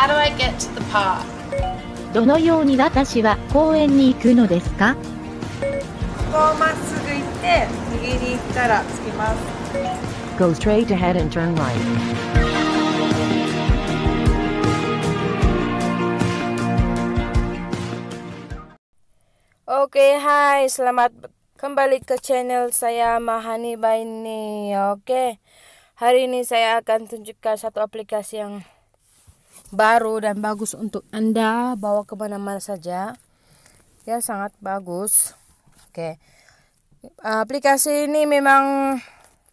How do I get to the park? どのように私は公園に行くのですかここをまっすぐ行って右に行ったら着きます Go straight ahead and turn right Oke, selamat kembali ke channel saya Mahani Baini. Oke, okay. hari ini saya akan tunjukkan satu aplikasi yang baru dan bagus untuk anda bawa ke mana mana saja ya sangat bagus oke aplikasi ini memang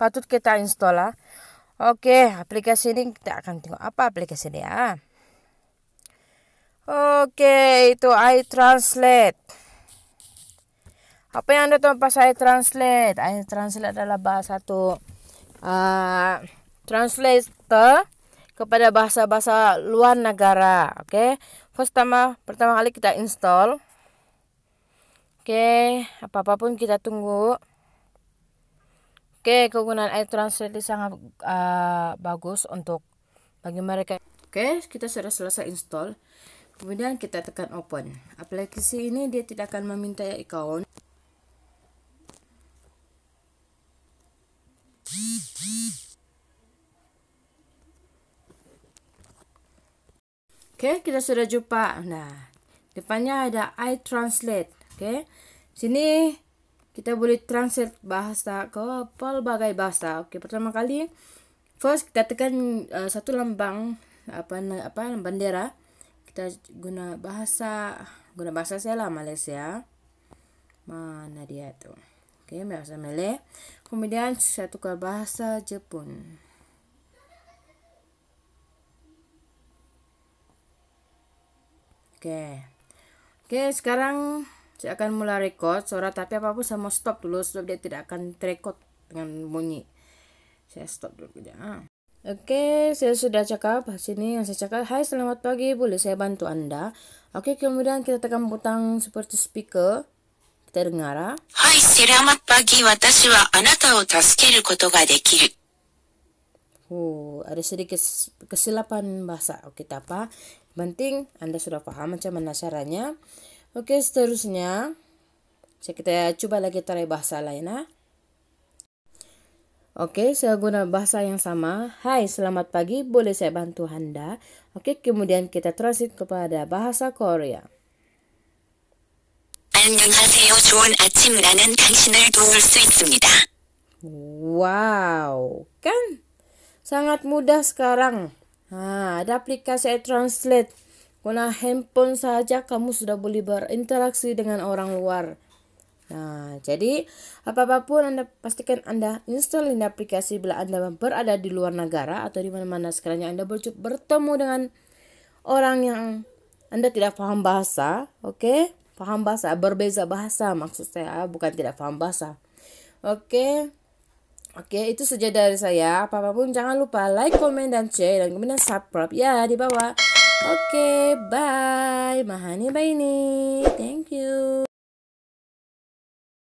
patut kita install lah oke aplikasi ini kita akan tengok apa aplikasi ini ya oke itu iTranslate apa yang anda tahu pas iTranslate iTranslate adalah bahasa satu uh, translator kepada bahasa-bahasa luar negara. Oke. Okay? Pertama pertama kali kita install. Oke, okay, apa apapun kita tunggu. Oke, okay, kegunaan air translate sangat uh, bagus untuk bagi mereka. Oke, okay, kita sudah selesai install. Kemudian kita tekan open. Aplikasi ini dia tidak akan meminta account. Oke, okay, kita sudah jumpa. Nah, depannya ada I translate. Oke. Okay. Sini kita boleh translate bahasa ke pelbagai bahasa. Oke, okay, pertama kali first kita tekan uh, satu lambang apa apa bendera. Kita guna bahasa guna bahasa saya lah Malaysia. Mana dia tu, Oke, okay, bahasa Malay. Kemudian satu ke bahasa Jepun. Oke. Oke, sekarang saya akan mulai record suara tapi apapun saya mau stop dulu sebab dia tidak akan terekod dengan bunyi. Saya stop dulu ya. Oke, saya sudah cakap. Sini yang saya cakap, "Hai, selamat pagi. Boleh saya bantu Anda?" Oke, kemudian kita tekan butang seperti speaker. Kita dengar. Ah. Hai, selamat pagi. saya wa anata wo tasukeru koto ga dekiru. Oh, ada sedikit kesilapan bahasa. Oke, okay, apa. Penting Anda sudah paham macam mana caranya. Oke, seterusnya kita coba lagi tarai bahasa lain. Oke, Oke, saya guna bahasa yang sama. Hai, selamat pagi. Boleh saya bantu Anda? Oke, kemudian kita transit kepada bahasa Korea. Wow, kan? Sangat mudah sekarang. Nah, ada aplikasi e-translate. Guna handphone saja kamu sudah boleh berinteraksi dengan orang luar. Nah, jadi apa-apapun Anda pastikan Anda install ini aplikasi bila Anda berada di luar negara atau di mana-mana sekiranya Anda bertemu dengan orang yang Anda tidak paham bahasa, oke? Okay? Paham bahasa, berbeza bahasa maksud saya, bukan tidak paham bahasa. Oke. Okay? Oke, itu saja dari saya. apapun jangan lupa like, comment, dan share dan kemudian subscribe ya di bawah. Oke, bye. Mahani bye ini. Thank you.